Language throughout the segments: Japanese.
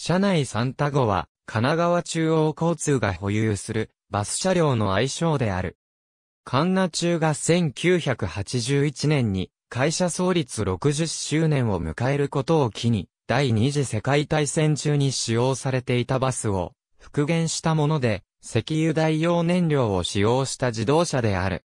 車内サンタゴは、神奈川中央交通が保有するバス車両の愛称である。神奈中が1981年に会社創立60周年を迎えることを機に、第二次世界大戦中に使用されていたバスを復元したもので、石油代用燃料を使用した自動車である。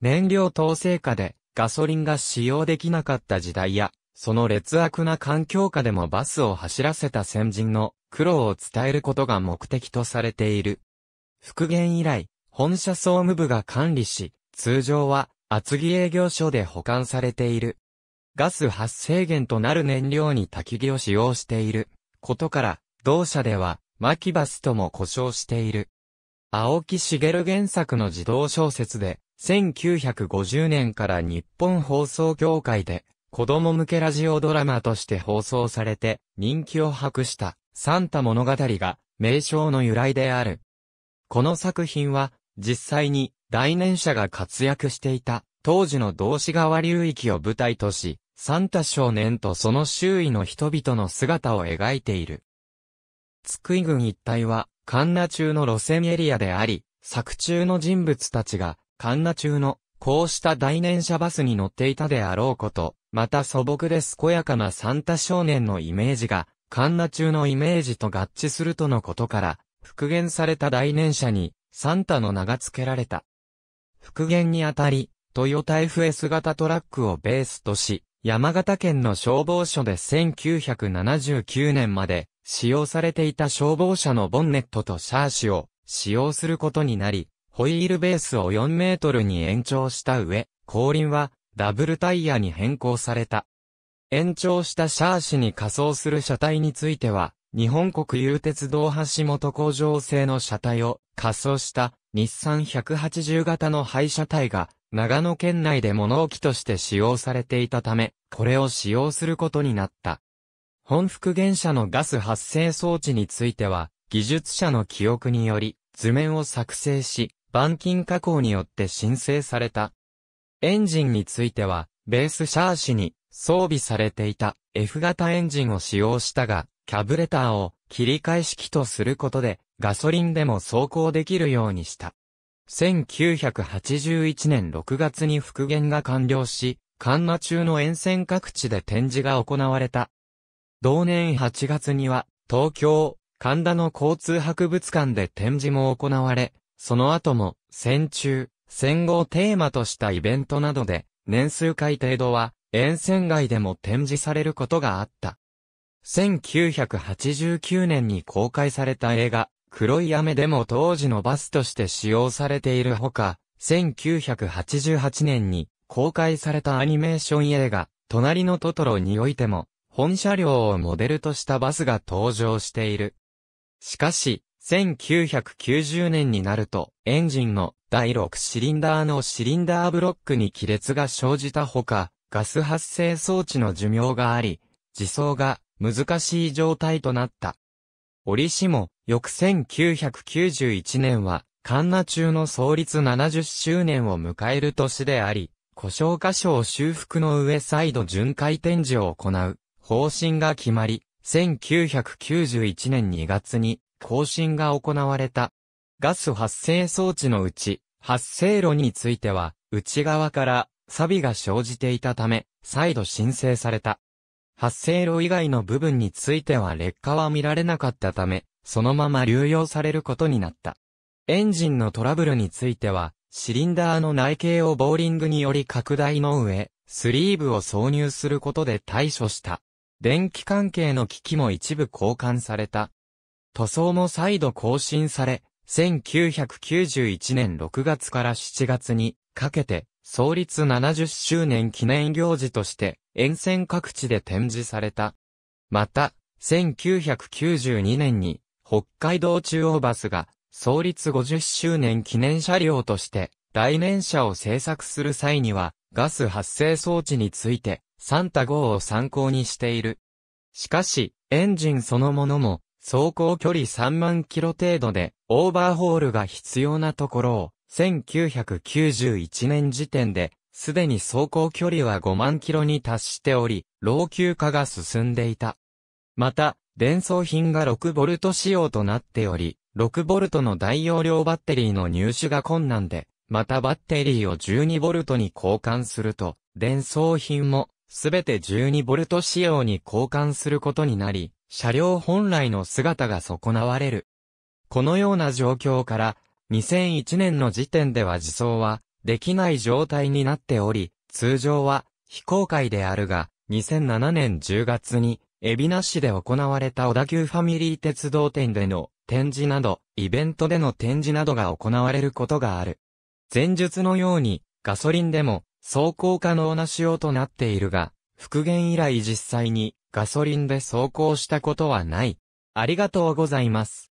燃料統制下でガソリンが使用できなかった時代や、その劣悪な環境下でもバスを走らせた先人の苦労を伝えることが目的とされている。復元以来、本社総務部が管理し、通常は厚木営業所で保管されている。ガス発生源となる燃料に焚き木を使用していることから、同社では、マキバスとも呼称している。青木茂原作の児童小説で、1950年から日本放送協会で子供向けラジオドラマとして放送されて人気を博したサンタ物語が名称の由来である。この作品は実際に来年者が活躍していた当時の道志川流域を舞台とし、サンタ少年とその周囲の人々の姿を描いている。津久井郡一帯は、カンナ中の路線エリアであり、作中の人物たちが、カンナ中のこうした大年車バスに乗っていたであろうこと、また素朴で健やかなサンタ少年のイメージが、カンナ中のイメージと合致するとのことから、復元された大年車に、サンタの名が付けられた。復元にあたり、トヨタ FS 型トラックをベースとし、山形県の消防署で1979年まで使用されていた消防車のボンネットとシャーシを使用することになり、ホイールベースを4メートルに延長した上、後輪はダブルタイヤに変更された。延長したシャーシに仮装する車体については、日本国有鉄道橋本工場製の車体を仮装した日産180型の廃車体が長野県内で物置として使用されていたため、これを使用することになった。本復元車のガス発生装置については、技術者の記憶により、図面を作成し、板金加工によって申請された。エンジンについては、ベースシャーシに装備されていた F 型エンジンを使用したが、キャブレターを切り替え式とすることで、ガソリンでも走行できるようにした。1981年6月に復元が完了し、カンナ中の沿線各地で展示が行われた。同年8月には、東京、神田の交通博物館で展示も行われ、その後も、戦中、戦後をテーマとしたイベントなどで、年数回程度は、沿線外でも展示されることがあった。1989年に公開された映画、黒い雨でも当時のバスとして使用されているほか、1988年に公開されたアニメーション映画、隣のトトロにおいても、本車両をモデルとしたバスが登場している。しかし、1990年になると、エンジンの第6シリンダーのシリンダーブロックに亀裂が生じたほか、ガス発生装置の寿命があり、自走が難しい状態となった。折しも、翌1991年は、カンナ中の創立70周年を迎える年であり、故障箇所を修復の上再度巡回展示を行う方針が決まり、1991年2月に更新が行われた。ガス発生装置のうち、発生炉については、内側から錆が生じていたため、再度申請された。発生炉以外の部分については劣化は見られなかったため、そのまま流用されることになった。エンジンのトラブルについては、シリンダーの内径をボーリングにより拡大の上、スリーブを挿入することで対処した。電気関係の機器も一部交換された。塗装も再度更新され、1991年6月から7月にかけて創立70周年記念行事として沿線各地で展示された。また、1992年に北海道中央バスが創立50周年記念車両として来年車を製作する際にはガス発生装置についてサンタ号を参考にしている。しかし、エンジンそのものも、走行距離3万キロ程度で、オーバーホールが必要なところを、1991年時点で、すでに走行距離は5万キロに達しており、老朽化が進んでいた。また、伝送品が 6V 仕様となっており、6V の大容量バッテリーの入手が困難で、またバッテリーを 12V に交換すると、伝送品もすべて 12V 仕様に交換することになり、車両本来の姿が損なわれる。このような状況から、2001年の時点では自走は、できない状態になっており、通常は、非公開であるが、2007年10月に、海老名市で行われた小田急ファミリー鉄道店での展示など、イベントでの展示などが行われることがある。前述のように、ガソリンでも、走行可能な仕様となっているが、復元以来実際にガソリンで走行したことはない。ありがとうございます。